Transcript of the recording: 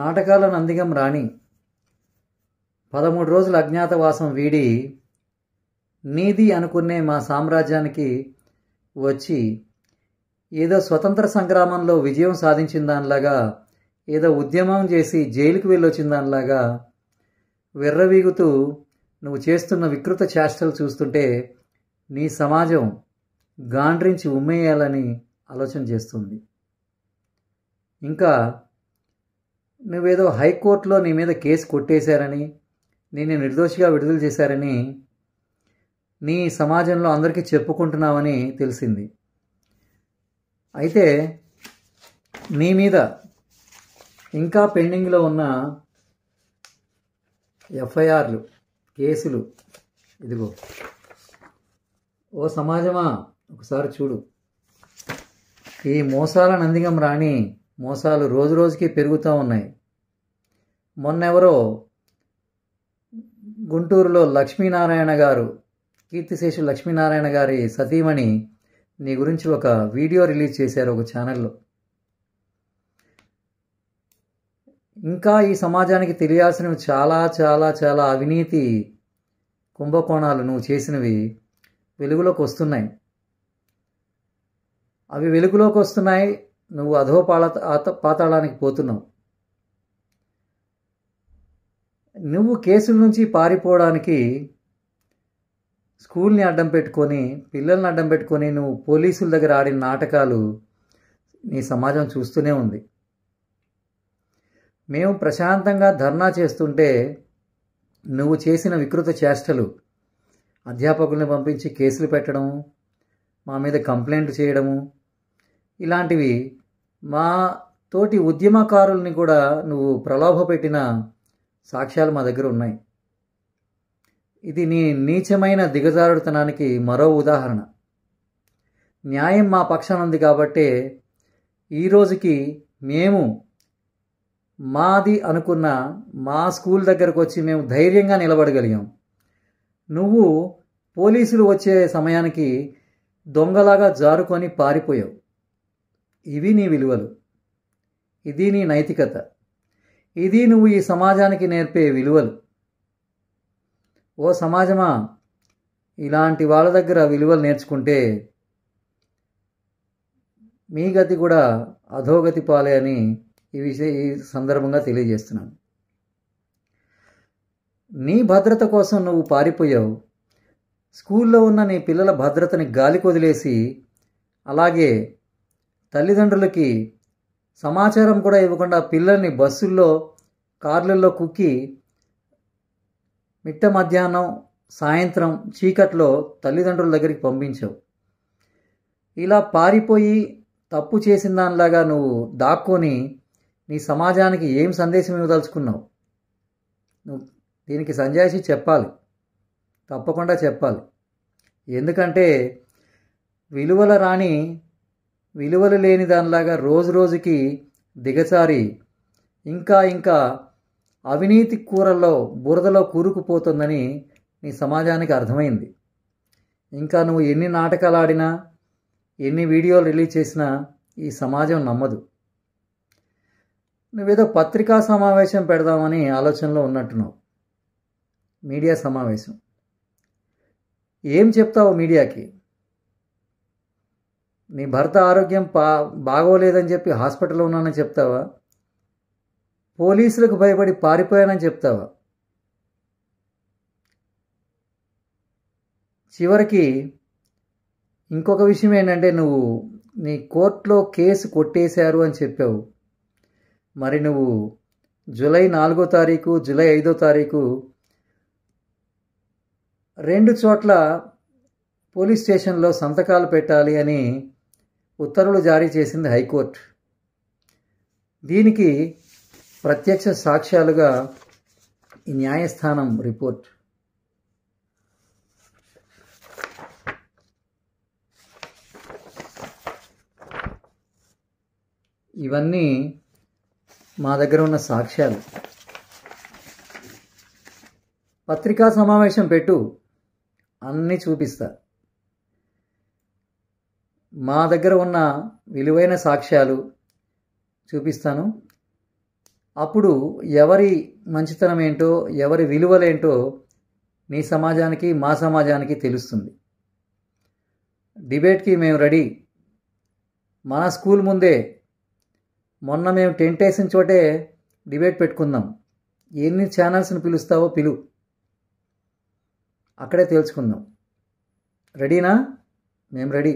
నాటకాల నందిగం రాణి పదమూడు రోజుల అజ్ఞాతవాసం వీడి నీది అనుకునే మా సామ్రాజ్యానికి వచ్చి ఏదో స్వతంత్ర సంగ్రామంలో విజయం సాధించిన దానిలాగా ఏదో ఉద్యమం చేసి జైలుకు వెళ్ళొచ్చిన దానిలాగా విర్రవీగుతూ నువ్వు చేస్తున్న వికృత చేష్టలు చూస్తుంటే నీ సమాజం గాండ్రించి ఉమ్మేయాలని ఆలోచన చేస్తుంది ఇంకా నువ్వేదో హైకోర్టులో నీ మీద కేసు కొట్టేశారని నేను నిర్దోషిగా విడుదల చేశారని నీ సమాజంలో అందరికీ చెప్పుకుంటున్నావని తెలిసింది అయితే నీ మీద ఇంకా పెండింగ్లో ఉన్న ఎఫ్ఐఆర్లు కేసులు ఇదిగో ఓ సమాజమా ఒకసారి చూడు ఈ మోసాల నందిగం రాణి మోసాలు రోజు రోజుకి పెరుగుతూ ఉన్నాయి మొన్నెవరో గుంటూరులో లక్ష్మీనారాయణ గారు కీర్తిశేషు లక్ష్మీనారాయణ గారి సతీమణి నీ గురించి ఒక వీడియో రిలీజ్ చేశారు ఒక ఛానల్లో ఇంకా ఈ సమాజానికి తెలియాల్సినవి చాలా చాలా చాలా అవినీతి కుంభకోణాలు నువ్వు చేసినవి వెలుగులోకి వస్తున్నాయి అవి వెలుగులోకి వస్తున్నాయి నువ్వు అధోపాల పాతాళానికి పోతున్నావు నువ్వు కేసుల నుంచి పారిపోవడానికి స్కూల్ని అడ్డం పెట్టుకొని పిల్లల్ని అడ్డం పెట్టుకొని నువ్వు పోలీసుల దగ్గర ఆడిన నాటకాలు నీ సమాజం చూస్తూనే ఉంది మేము ప్రశాంతంగా ధర్నా చేస్తుంటే నువ్వు చేసిన వికృత చేష్టలు అధ్యాపకుల్ని పంపించి కేసులు పెట్టడం మా మీద కంప్లైంట్ చేయడము ఇలాంటివి మా తోటి ఉద్యమకారుల్ని కూడా నువ్వు ప్రలోభ పెట్టిన సాక్ష్యాలు మా దగ్గర ఉన్నాయి ఇది నీ నీచమైన దిగజారుడుతనానికి మరో ఉదాహరణ న్యాయం మా పక్షాన ఉంది కాబట్టే ఈ రోజుకి మేము మాది అనుకున్న మా స్కూల్ దగ్గరకు వచ్చి మేము ధైర్యంగా నిలబడగలిగాం నువ్వు పోలీసులు వచ్చే సమయానికి దొంగలాగా జారుకొని పారిపోయావు ఇవి నీ విలువలు ఇది నీ నైతికత ఇది నువ్వు ఈ సమాజానికి నేర్పే విలువలు ఓ సమాజమా ఇలాంటి వాళ్ళ దగ్గర విలువలు నేర్చుకుంటే మీ గతి కూడా అధోగతి పాలే అని ఈ విషయ ఈ సందర్భంగా తెలియజేస్తున్నాను నీ భద్రత కోసం నువ్వు పారిపోయావు స్కూల్లో ఉన్న నీ పిల్లల భద్రతని గాలికొదిలేసి అలాగే తల్లిదండ్రులకి సమాచారం కూడా ఇవ్వకుండా పిల్లల్ని బస్సుల్లో కార్లలో కుక్కి మిట్ట మధ్యాహ్నం సాయంత్రం చీకట్లో తల్లిదండ్రుల దగ్గరికి పంపించావు ఇలా పారిపోయి తప్పు చేసిన దానిలాగా నువ్వు దాక్కొని నీ సమాజానికి ఏం సందేశం ఇవ్వదలుచుకున్నావు నువ్వు దీనికి సంజాయిషి చెప్పాలి తప్పకుండా చెప్పాలి ఎందుకంటే విలువల రాణి విలువలు లేని దానిలాగా రోజు రోజుకి దిగచారి ఇంకా ఇంకా అవినీతి కూరల్లో బురదలో కూరుకుపోతుందని నీ సమాజానికి అర్థమైంది ఇంకా నువ్వు ఎన్ని నాటకాలు ఆడినా ఎన్ని వీడియోలు రిలీజ్ చేసినా ఈ సమాజం నమ్మదు నువ్వేదో పత్రికా సమావేశం పెడదామని ఆలోచనలో ఉన్నట్టున్నావు మీడియా సమావేశం ఏం చెప్తావు మీడియాకి నీ భర్త ఆరోగ్యం పా బాగోలేదని చెప్పి హాస్పిటల్లో ఉన్నానని చెప్తావా పోలీసులకు భయపడి పారిపోయానని చెప్తావా చివరికి ఇంకొక విషయం ఏంటంటే నువ్వు నీ కోర్టులో కేసు కొట్టేశారు అని చెప్పావు మరి నువ్వు జూలై నాలుగో తారీఖు జూలై ఐదో తారీఖు రెండు చోట్ల పోలీస్ స్టేషన్లో సంతకాలు పెట్టాలి అని ఉత్తర్వులు జారీ చేసింది హైకోర్టు దీనికి ప్రత్యక్ష సాక్ష్యాలుగా ఈ న్యాయస్థానం రిపోర్ట్ ఇవన్నీ మా దగ్గర ఉన్న సాక్ష్యాలు పత్రికా సమావేశం పెట్టు అన్నీ చూపిస్తారు మా దగ్గర ఉన్న విలువైన సాక్ష్యాలు చూపిస్తాను అప్పుడు ఎవరి మంచితనం ఏంటో ఎవరి విలువలేంటో మీ సమాజానికి మా సమాజానికి తెలుస్తుంది డిబేట్కి మేము రెడీ మా స్కూల్ ముందే మొన్న మేము టెంట్ వేసిన చోటే డిబేట్ పెట్టుకుందాం ఎన్ని ఛానల్స్ని పిలుస్తావో పిలు అక్కడే తెలుసుకుందాం రెడీనా మేము రెడీ